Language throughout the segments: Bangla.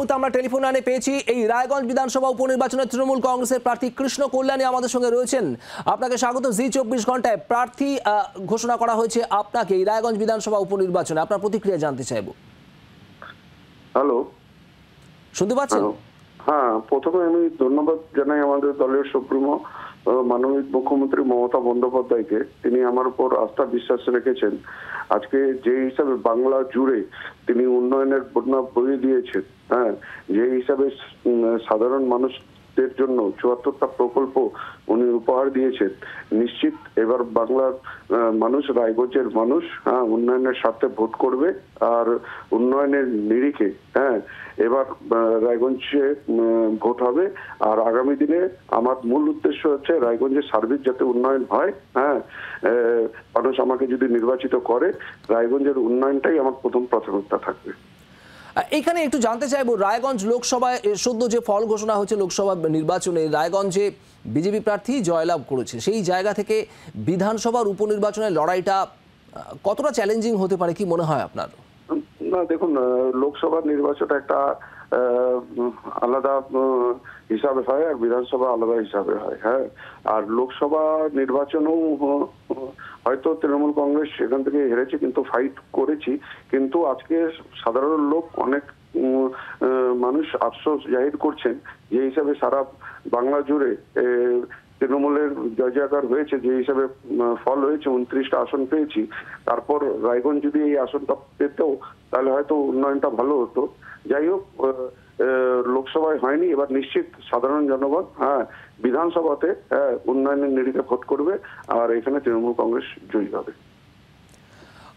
মুহূর্তে আমরা টেলিফোন আনে পেয়েছি এই রায়গঞ্জ বিধানসভা উপনির্বাচনে তৃণমূল কংগ্রেসের প্রার্থী কৃষ্ণ কল্যাণী আমাদের সঙ্গে রয়েছেন আপনাকে স্বাগত জি চব্বিশ ঘন্টায় প্রার্থী ঘোষণা করা হয়েছে আপনাকে এই রায়গঞ্জ বিধানসভা উপনির্বাচনে আপনার প্রতিক্রিয়া জানতে চাইব হ্যালো শুনতে পাচ্ছেন হ্যাঁ প্রথমে আমি ধন্যবাদ জানাই আমাদের দলের সুপ্রিমো মাননীয় মুখ্যমন্ত্রী মমতা বন্দ্যোপাধ্যায়কে তিনি আমার উপর আস্থা বিশ্বাস রেখেছেন আজকে যে হিসাবে বাংলা জুড়ে তিনি উন্নয়নের বন্যা বয়ে দিয়েছেন হ্যাঁ যে হিসাবে সাধারণ মানুষ মানুষদের জন্য চুয়াত্তরটা প্রকল্প উনি উপহার দিয়েছেন নিশ্চিত এবার বাংলার মানুষ রায়গঞ্জের মানুষ হ্যাঁ উন্নয়নের সাথে ভোট করবে আর উন্নয়নের নিরিখে হ্যাঁ এবার রায়গঞ্জে ভোট হবে আর আগামী দিনে আমার মূল উদ্দেশ্য হচ্ছে রায়গঞ্জের সার্ভিস যাতে উন্নয়ন হয় হ্যাঁ মানুষ আমাকে যদি নির্বাচিত করে রায়গঞ্জের উন্নয়নটাই আমার প্রথম প্রাথমিকতা থাকবে এখানে একটু জানতে চাইব রায়গঞ্জ লোকসভায় সদ্য যে ফল ঘোষণা হয়েছে লোকসভা নির্বাচনে রায়গঞ্জে বিজেপি প্রার্থী জয়লাভ করেছে সেই জায়গা থেকে বিধানসভার উপনির্বাচনের লড়াইটা কতটা চ্যালেঞ্জিং হতে পারে কি মনে হয় আপনার না দেখুন লোকসভা নির্বাচনটা একটা আলাদা হিসাবে হয় আর বিধানসভা আলাদা হিসাবে হয় হ্যাঁ আর লোকসভা নির্বাচনও হয়তো তৃণমূল কংগ্রেস সেখান থেকে হেরেছে কিন্তু ফাইট করেছি কিন্তু আজকে সাধারণ লোক অনেক মানুষ আফসোস জাহির করছেন যে হিসাবে সারা বাংলা জুড়ে তৃণমূলের জয় জয়কার হয়েছে যে হিসাবে ফল হয়েছে উনত্রিশটা আসন পেয়েছি তারপর রায়গঞ্জ যদি এই আসনটা পেতেও তাহলে হয়তো উন্নয়নটা ভালো হতো যাই হোক হয়নি এবার নিশ্চিত সাধারণ জনগণ হ্যাঁ বিধানসভাতে হ্যাঁ, উন্নয়নের নিরিখে ভোট করবে আর এখানে তৃণমূল কংগ্রেস জয়ী হবে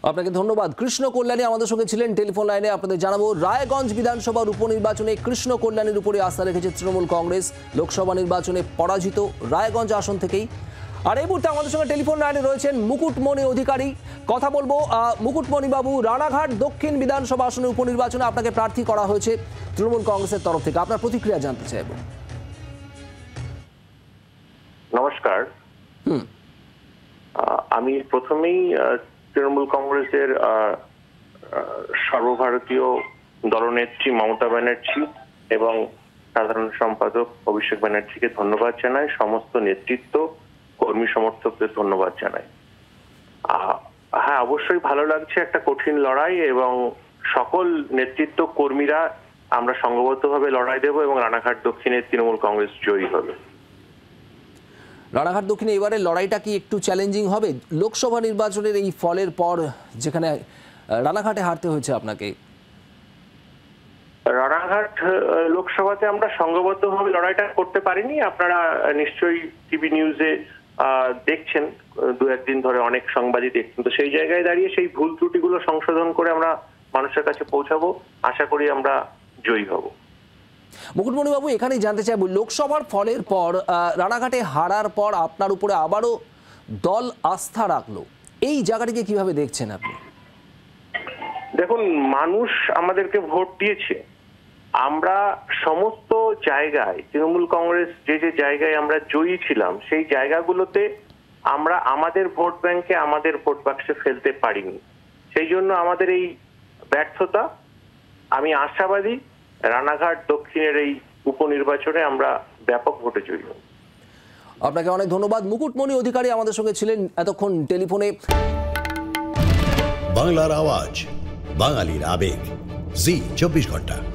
আপনাকে ধন্যবাদ কৃষ্ণ কল্যাণী আমাদের সঙ্গে ছিলেন টেলিফোন লাইনে আপনাদের জানাবো রায়গঞ্জ বিধানসভার উপনির্বাচনে কৃষ্ণ কল্যাণীর উপরে আস্থা রেখেছে তৃণমূল কংগ্রেস লোকসভা নির্বাচনে পরাজিত রায়গঞ্জ আসন থেকেই আর এই মুহূর্তে আমাদের সঙ্গে টেলিফোন লাইনে রয়েছেন মুকুটমণি অধিকারী কথা বলবো মুকুটমণি বাবু রানাঘাট দক্ষিণ বিধানসভা আসনের উপনির্বাচনে আপনাকে প্রার্থী করা হয়েছে তৃণমূল কংগ্রেসের তরফ থেকে আপনার প্রতিক্রিয়া জানতে চাইব নমস্কার আমি প্রথমেই তৃণমূল কংগ্রেসের সর্বভারতীয় দলনেত্রী মমতা ব্যানার্জি এবং সাধারণ সম্পাদক অভিষেক ব্যানার্জিকে ধন্যবাদ জানাই সমস্ত নেতৃত্ব কর্মী সমর্থকদের ধন্যবাদ জানাই হ্যাঁ অবশ্যই ভালো লাগছে একটা কঠিন লড়াই এবং সকল নেতৃত্ব কর্মীরা আমরা সংঘবদ্ধভাবে লড়াই দেব এবং রানাঘাট দক্ষিণে তৃণমূল কংগ্রেস জয়ী হবে রানাঘাট দক্ষিণে এবারে লড়াইটা কি একটু চ্যালেঞ্জিং হবে লোকসভা নির্বাচনের এই ফলের পর যেখানে রানাঘাটে হারতে হয়েছে আপনাকে রানাঘাট লোকসভাতে আমরা সংঘবদ্ধভাবে লড়াইটা করতে পারিনি আপনারা নিশ্চয়ই টিভি নিউজে দেখছেন দু একদিন ধরে অনেক সংবাদই দেখছেন তো সেই জায়গায় দাঁড়িয়ে সেই ভুল ত্রুটিগুলো সংশোধন করে আমরা মানুষের কাছে পৌঁছাবো আশা করি আমরা জয়ী হব মুকুটমণিবাবু এখানেই জানতে চাইব লোকসভার ফলের পর রানাঘাটে হারার পর আপনার উপরে আবারও দল আস্থা রাখলো এই জায়গাটিকে কিভাবে দেখছেন আপনি দেখুন মানুষ আমাদেরকে ভোট দিয়েছে আমরা সমস্ত জায়গায় তৃণমূল কংগ্রেস যে যে জায়গায় আমরা জয়ী ছিলাম সেই জায়গাগুলোতে আমরা আমাদের ভোট ব্যাংকে আমাদের ভোট বাক্সে ফেলতে পারিনি সেই জন্য আমাদের এই ব্যর্থতা আমি আশাবাদী রানাঘাট দক্ষিণের এই উপনির্বাচনে আমরা ব্যাপক ভোটে জয়ী আপনাকে অনেক ধন্যবাদ মুকুটমণি অধিকারী আমাদের সঙ্গে ছিলেন এতক্ষণ টেলিফোনে বাংলার আওয়াজ বাঙালির আবেগ জি চব্বিশ ঘন্টা